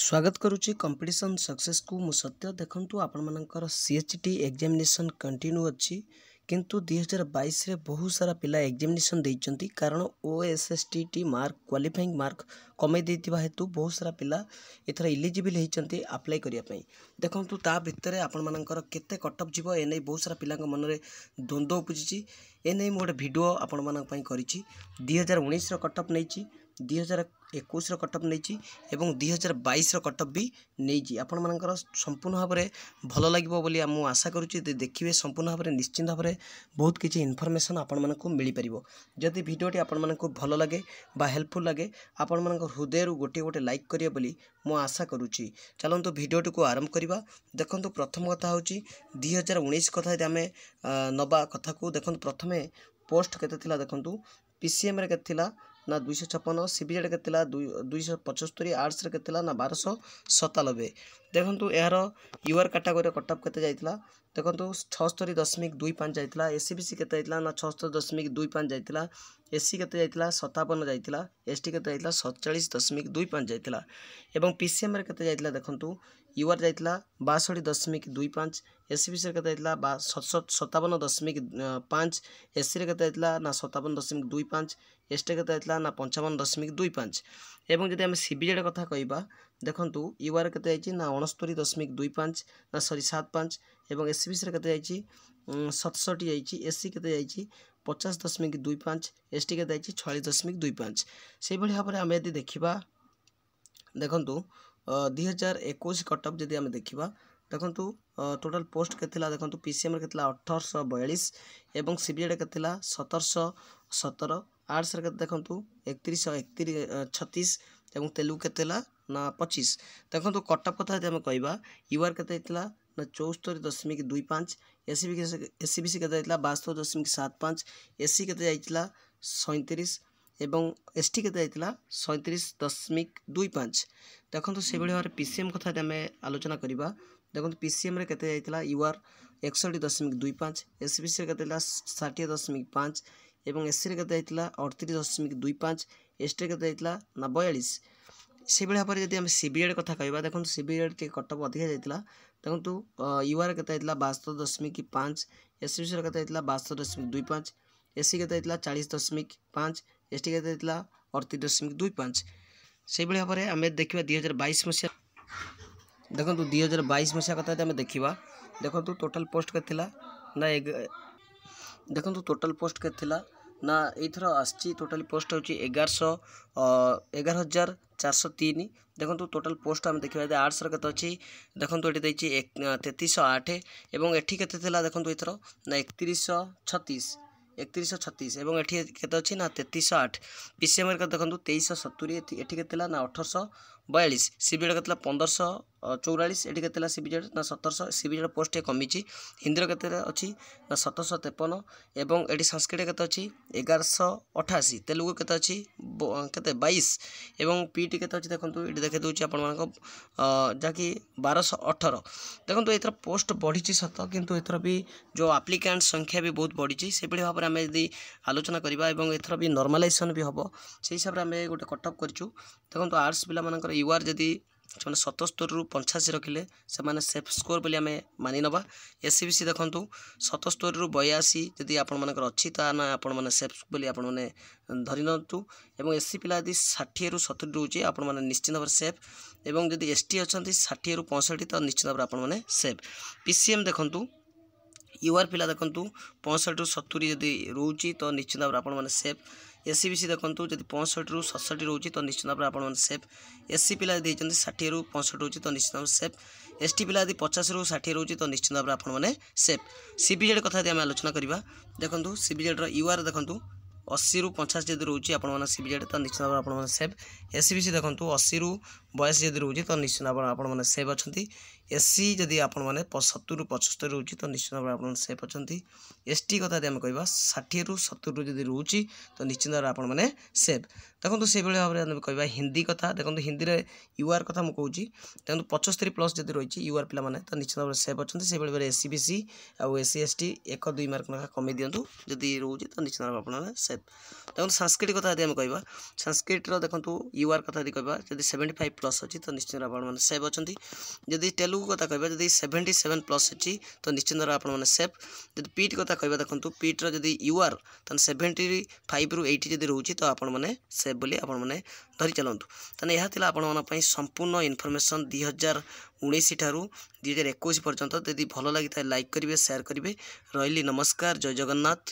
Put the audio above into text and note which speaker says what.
Speaker 1: ସ୍ୱାଗତ କରୁଛି କମ୍ପିଟିସନ୍ ସକ୍ସେସକୁ ମୁଁ ସତ୍ୟ ଦେଖନ୍ତୁ ଆପଣମାନଙ୍କର C H T examination continue ଅଛି କିନ୍ତୁ ଦୁଇହଜାର ବାଇଶରେ ବହୁତ ସାରା ପିଲା ଏକ୍ଜାମିନେସନ୍ ଦେଇଛନ୍ତି କାରଣ O S S T T mark qualifying mark କମେଇ ଦେଇଥିବା ହେତୁ ବହୁତ ସାରା ପିଲା ଏଥର ଇଲିଜିବଲ୍ ହୋଇଛନ୍ତି ଆପ୍ଲାଏ କରିବା ପାଇଁ ଦେଖନ୍ତୁ ତା ଭିତରେ ଆପଣମାନଙ୍କର କେତେ କଟଅଫ୍ ଯିବ ଏ ନେଇ ବହୁତ ସାରା ପିଲାଙ୍କ ମନରେ ଦ୍ୱନ୍ଦ୍ୱ ଉପୁଜିଛି ଏ ନେଇ ମୁଁ ଗୋଟେ ଭିଡ଼ିଓ ଆପଣମାନଙ୍କ ପାଇଁ କରିଛି ଦୁଇହଜାର ଉଣେଇଶର କଟଅଫ୍ ନେଇଛି ଦୁଇ ହଜାର ଏକୋଇଶର କଟଅଫ୍ ନେଇଛି ଏବଂ ଦୁଇହଜାର ବାଇଶର କଟଅଫ୍ ବି ନେଇଛି ଆପଣମାନଙ୍କର ସମ୍ପୂର୍ଣ୍ଣ ଭାବରେ ଭଲ ଲାଗିବ ବୋଲି ମୁଁ ଆଶା କରୁଛି ଯଦି ଦେଖିବେ ସମ୍ପୂର୍ଣ୍ଣ ଭାବରେ ନିଶ୍ଚିନ୍ତ ଭାବରେ ବହୁତ କିଛି ଇନଫର୍ମେସନ୍ ଆପଣମାନଙ୍କୁ ମିଳିପାରିବ ଯଦି ଭିଡ଼ିଓଟି ଆପଣମାନଙ୍କୁ ଭଲ ଲାଗେ ବା ହେଲ୍ପଫୁଲ୍ ଲାଗେ ଆପଣମାନଙ୍କ ହୃଦୟରୁ ଗୋଟିଏ ଗୋଟିଏ ଲାଇକ୍ କରିବେ ବୋଲି ମୁଁ ଆଶା କରୁଛି ଚାଲନ୍ତୁ ଭିଡ଼ିଓଟିକୁ ଆରମ୍ଭ କରିବା ଦେଖନ୍ତୁ ପ୍ରଥମ କଥା ହେଉଛି ଦୁଇହଜାର ଉଣେଇଶ କଥା ଯଦି ଆମେ ନେବା କଥାକୁ ଦେଖନ୍ତୁ ପ୍ରଥମେ ପୋଷ୍ଟ କେତେ ଥିଲା ଦେଖନ୍ତୁ ପିସିଏମ୍ରେ କେତେ ଥିଲା ନା ଦୁଇଶହ ଛପନ ସିବିଜେଡ଼ କେତେ ଥିଲା ଦୁଇଶହ ପଞ୍ଚସ୍ତରି ଆର୍ଟ୍ସରେ କେତେ ଥିଲା ନା ବାରଶହ ସତାନବେ ଦେଖନ୍ତୁ ଏହାର ୟୁଆର୍ କାଟାଗୋରିରେ କଟ୍ ଅଫ୍ କେତେ ଯାଇଥିଲା ଦେଖନ୍ତୁ ଛଅସ୍ତରୀ ଦଶମିକ ଦୁଇ ପାଞ୍ଚ ଯାଇଥିଲା ଏସ୍ ସି ବି ସି କେତେ ଯାଇଥିଲା ନା ଛଅସ୍ତରୀ ଦଶମିକ ଦୁଇ ପାଞ୍ଚ ଯାଇଥିଲା ଏସ୍ ସି କେତେ ଯାଇଥିଲା ସତାବନ ଯାଇଥିଲା ଏସ୍ ଟି କେତେ ଯାଇଥିଲା ସତଚାଳିଶ ଦଶମିକ ଦୁଇ ପାଞ୍ଚ ଯାଇଥିଲା ଏବଂ ପିସିଏମ୍ରେ କେତେ ଯାଇଥିଲା ଦେଖନ୍ତୁ ୟୁଆର୍ ଯାଇଥିଲା ବାଷଠି ଦଶମିକ ଦୁଇ ପାଞ୍ଚ ଏସ୍ସିବିସିରେ କେତେ ଯାଇଥିଲା ବା ସତାବନ ଦଶମିକ ପାଞ୍ଚ ଏସ୍ସିରେ କେତେ ଯାଇଥିଲା ନା ସତାବନ ଦଶମିକ ଦୁଇ ପାଞ୍ଚ ଏସ୍ଟିରେ କେତେ ଯାଇଥିଲା ନା ପଞ୍ଚାବନ ଦଶମିକ ଦୁଇ ପାଞ୍ଚ ଏବଂ ଯଦି ଆମେ ସିବିଜେଡ଼ କଥା କହିବା ଦେଖନ୍ତୁ ୟୁଆର୍ କେତେ ଯାଇଛି ନା ଅଣସ୍ତରୀ ଦଶମିକ ଦୁଇ ପାଞ୍ଚ ନା ସରି ସାତ ପାଞ୍ଚ ଏବଂ ଏସ୍ସିବିସିରେ କେତେ ଯାଇଛି ସତଷଠି ଯାଇଛି ଏସ୍ସି କେତେ ଯାଇଛି ପଚାଶ ଦଶମିକ ଦୁଇ ପାଞ୍ଚ ଏସ୍ଟି କେତେ ଯାଇଛି ଛୟାଳିଶ ଦଶମିକ ଦୁଇ ପାଞ୍ଚ ସେହିଭଳି ଭାବରେ ଆମେ ଯଦି ଦେଖିବା ଦେଖନ୍ତୁ ଦୁଇ ହଜାର ଏକୋଇଶ କଟଅଫ୍ ଯଦି ଆମେ ଦେଖିବା ଦେଖନ୍ତୁ ଟୋଟାଲ୍ ପୋଷ୍ଟ କେତେ ଥିଲା ଦେଖନ୍ତୁ ପି ସି ଏମ୍ରେ କେତେ ଥିଲା ଅଠରଶହ ବୟାଳିଶ ଏବଂ ସି ବି ଏଡ଼୍ କେତେ ଥିଲା ସତରଶହ ସତର ଆର୍ଟ୍ସରେ କେତେ ଦେଖନ୍ତୁ ଏକତିରିଶଶହ ଏକତିରିଶ ଛତିଶ ଏବଂ ତେଲୁଗୁ କେତେ ହେଲା ନା ପଚିଶ ଦେଖନ୍ତୁ କଟଅଫ୍ କଥା ଯଦି ଆମେ କହିବା ୟୁଆର୍ କେତେ ହେଇଥିଲା ନା ଚଉସ୍ତରୀ ଦଶମିକ ଦୁଇ ପାଞ୍ଚ ଏସ୍ସିବି ଏସ୍ସିବିସି କେତେ ଯାଇଥିଲା ବାସ୍ତରୀ ଦଶମିକ ସାତ ପାଞ୍ଚ ଏସ୍ସି କେତେ ଯାଇଥିଲା ସଇଁତିରିଶ ଏବଂ ଏସ୍ ଟି କେତେ ଯାଇଥିଲା ସଇଁତିରିଶ ଦଶମିକ ଦୁଇ ପାଞ୍ଚ ଦେଖନ୍ତୁ ସେଭଳି ଭାବରେ ପି ସି ଏମ୍ କଥା ଆମେ ଆଲୋଚନା କରିବା ଦେଖନ୍ତୁ ପି ସି ଏମ୍ରେ କେତେ ଯାଇଥିଲା ୟୁ ଆର୍ ଏକଷଠି ଦଶମିକ ଦୁଇ ପାଞ୍ଚ ଏସ୍ ବି ସିରେ କେତେ ଥିଲା ଷାଠିଏ ଦଶମିକ ପାଞ୍ଚ ଏବଂ ଏସ୍ସିରେ କେତେ ଯାଇଥିଲା ଅଠତିରିଶ ଦଶମିକ ଦୁଇ ପାଞ୍ଚ ଏସ୍ଟିରେ କେତେ ଯାଇଥିଲା ନା ବୟାଳିଶ ସେଭଳି ଭାବରେ ଯଦି ଆମେ ସି ବି ଏଡ଼୍ କଥା କହିବା ଦେଖନ୍ତୁ ସି ବି ଏଡ଼୍ ଟିକେ କଟକ ଅଧିକା ଯାଇଥିଲା ଦେଖନ୍ତୁ ୟୁ ଆର୍ କେତେ ଯାଇଥିଲା ବାସ୍ତର ଦଶମିକ ପାଞ୍ଚ ଏସ୍ ବି ସିରେ କେତେ ଯାଇଥିଲା ବାସ୍ତର ଦଶମିକ ଦୁଇ ପାଞ୍ଚ ଏସ୍ସି କେତେ ଯାଇଥିଲା ଚାଳିଶ ଦଶମିକ ପାଞ୍ଚ ଏସ୍ ଟି ଥିଲା ଅଠତିରିଶ ଦଶମିକ ଦୁଇ ପାଞ୍ଚ ସେହିଭଳି ଭାବରେ ଆମେ ଦେଖିବା ଦୁଇ ହଜାର ବାଇଶ ମସିହା ଦେଖନ୍ତୁ ଦୁଇ ହଜାର ବାଇଶ ମସିହା କଥା ଯଦି ଆମେ ଦେଖିବା ଦେଖନ୍ତୁ ଟୋଟାଲ୍ ପୋଷ୍ଟ କେତେ ଥିଲା ନା ଦେଖନ୍ତୁ ଟୋଟାଲ୍ ପୋଷ୍ଟ କେତେ ଥିଲା ନା ଏଇଥର ଆସିଛି ଟୋଟାଲ୍ ପୋଷ୍ଟ ହେଉଛି ଏଗାରଶହ ଏଗାର ହଜାର ଚାରିଶହ ତିନି ଦେଖନ୍ତୁ ଟୋଟାଲ୍ ପୋଷ୍ଟ ଆମେ ଦେଖିବା ଯଦି ଆର୍ଟ୍ସର କେତେ ଅଛି ଦେଖନ୍ତୁ ଏଠି ଦେଇଛି ତେତିଶହ ଆଠ ଏବଂ ଏଠି କେତେ ଥିଲା ଦେଖନ୍ତୁ ଏଥର ନା ଏକତିରିଶଶହ ଛତିଶ একত্রিশশো ছত্রিশ এবং এটি কেতে অছি না তেত্রিশশো আট পিসিএমের দেখুন তেইশশো সতুরি এটি কেতে না অঠরশো ବୟାଳିଶ ସିବିଜେଡ଼ କେତେ ପନ୍ଦରଶହ ଚଉରାଳିଶ ଏଠି କେତେ ହେଲା ସିବିଜେଡ଼ ନା ସତରଶହ ସିବିଜେଡ଼ ପୋଷ୍ଟଟିଏ କମିଛି ହିନ୍ଦୀର କେତେ ଅଛି ନା ସତରଶହ ତେପନ ଏବଂ ଏଠି ସାଂସ୍କୃତିକ କେତେ ଅଛି ଏଗାରଶହ ଅଠାଅଶୀ ତେଲୁଗୁ କେତେ ଅଛି କେତେ ବାଇଶ ଏବଂ ପି ଟି କେତେ ଅଛି ଦେଖନ୍ତୁ ଏଇଠି ଦେଖାଇ ଦେଉଛି ଆପଣମାନଙ୍କ ଯାହାକି ବାରଶହ ଅଠର ଦେଖନ୍ତୁ ଏଥର ପୋଷ୍ଟ ବଢ଼ିଛି ସତ କିନ୍ତୁ ଏଥର ବି ଯେଉଁ ଆପ୍ଲିକାଣ୍ଟ ସଂଖ୍ୟା ବି ବହୁତ ବଢ଼ିଛି ସେଭଳି ଭାବରେ ଆମେ ଯଦି ଆଲୋଚନା କରିବା ଏବଂ ଏଥର ବି ନର୍ମାଲାଇଜେସନ୍ ବି ହେବ ସେହି ହିସାବରେ ଆମେ ଗୋଟେ କଟଅପ୍ କରିଛୁ ଦେଖନ୍ତୁ ଆର୍ଟ୍ସ ପିଲାମାନଙ୍କର ୟୁଆର୍ ଯଦି ସେମାନେ ସତସ୍ତରୀରୁ ପଞ୍ଚାଅଶୀ ରଖିଲେ ସେମାନେ ସେଫ୍ ସ୍କୋର ବୋଲି ଆମେ ମାନିନେବା ଏସ୍ ସି ବି ସି ଦେଖନ୍ତୁ ସତସ୍ତରୀରୁ ବୟାଅଶୀ ଯଦି ଆପଣମାନଙ୍କର ଅଛି ତା ନା ଆପଣମାନେ ସେଫ୍ ବୋଲି ଆପଣମାନେ ଧରିନିଅନ୍ତୁ ଏବଂ ଏସ୍ ସି ପିଲା ଯଦି ଷାଠିଏରୁ ସତୁରି ରହୁଛି ଆପଣମାନେ ନିଶ୍ଚିତ ଭାବରେ ସେଫ୍ ଏବଂ ଯଦି ଏସ୍ ଟି ଅଛନ୍ତି ଷାଠିଏରୁ ପଞ୍ଚଷଠି ତ ନିଶ୍ଚିତ ଭାବରେ ଆପଣମାନେ ସେଫ୍ ପି ସି ଏମ୍ ଦେଖନ୍ତୁ ୟୁଆର୍ ପିଲା ଦେଖନ୍ତୁ ପଞ୍ଚଷଠିରୁ ସତୁରି ଯଦି ରହୁଛି ତ ନିଶ୍ଚିତ ଭାବରେ ଆପଣମାନେ ସେଫ୍ सी देखो जब पौसठ रु सतसठी रोचे तो निश्चित भाव में आप सेफ एससी पिला देखते षाठी रु पौसठ रोचे तो निश्चित भाव सेफ एस टी पिला यदि पचास रु षाठी रोचे तो निश्चित भाव में आपने सेफ सीबीजेड कथा आम आलोचना करवा देखो सी सीबीजेड्र रुआर देखो अशी रु पंचाश जदि रोचे आप सीबीजेड तो निश्चित भाव में आपने सेफ एससीबीसी देखो अशी रू বয়স যদি ৰুচি ত নিশ্চয় আপোন মানে সেভ আছেছি এসি যদি আপোন মানে 70 ৰ 75 ৰ ৰুচি ত নিশ্চয় আপোন সেভ আছেছি এসটি কথাতে আমি ক'ইবা 60 ৰ 70 ৰ যদি ৰুচি ত নিশ্চয় আপোন মানে সেভ দেখো তো সেই বেলেবা ক'ইবা হিন্দী কথা দেখো তো হিন্দীৰে ইউআর কথা মকৌচি ত 75 প্লাস যদি ৰৈচি ইউআর প্লে মানে ত নিশ্চয় আপোন সেভ আছেছি সেই বেলেবা এসি বিসি আৰু এসিসিএসটি একো দুই মার্ক নকা কমি দিয়ন্তু যদি ৰুচি ত নিশ্চয় আপোন সেভ দেখো সংস্কৃতি কথাতে আমি ক'ইবা সংস্কৃত ৰ দেখো তো ইউআর কথা ক'ইবা যদি 75 প্লস অছি তো নিশ্চিত আপনার মানে সেভ অনেক যদি তেলুগু কথা কহবা যদি সেভেন্টি সেভেন প্লস অছি তো নিশ্চিত আপনার মানে সেভ যদি পিট কথা কহবা দেখুন পিট্র যদি ইউআর তাহলে সেভেন্টি ফাইভ রু এইটি যদি রয়েছে তো আপনার মানে সেভ বলে আপনার মানে ধরি চলতু তাহলে ଏହା ଥିଲା ଆପଣମାନଙ୍କ ପାଇଁ ସମ୍ପୂର୍ଣ୍ଣ ଇନଫର୍ମେସନ୍ ଦୁଇ ହଜାର ଉଣେଇଶ ଠାରୁ ଦୁଇ ହଜାର ଏକୋଇଶ ପର୍ଯ୍ୟନ୍ତ ଯଦି ଭଲ ଲାଗିଥାଏ ଲାଇକ୍ କରିବେ ସେୟାର କରିବେ ରହିଲି ନମସ୍କାର ଜୟ ଜଗନ୍ନାଥ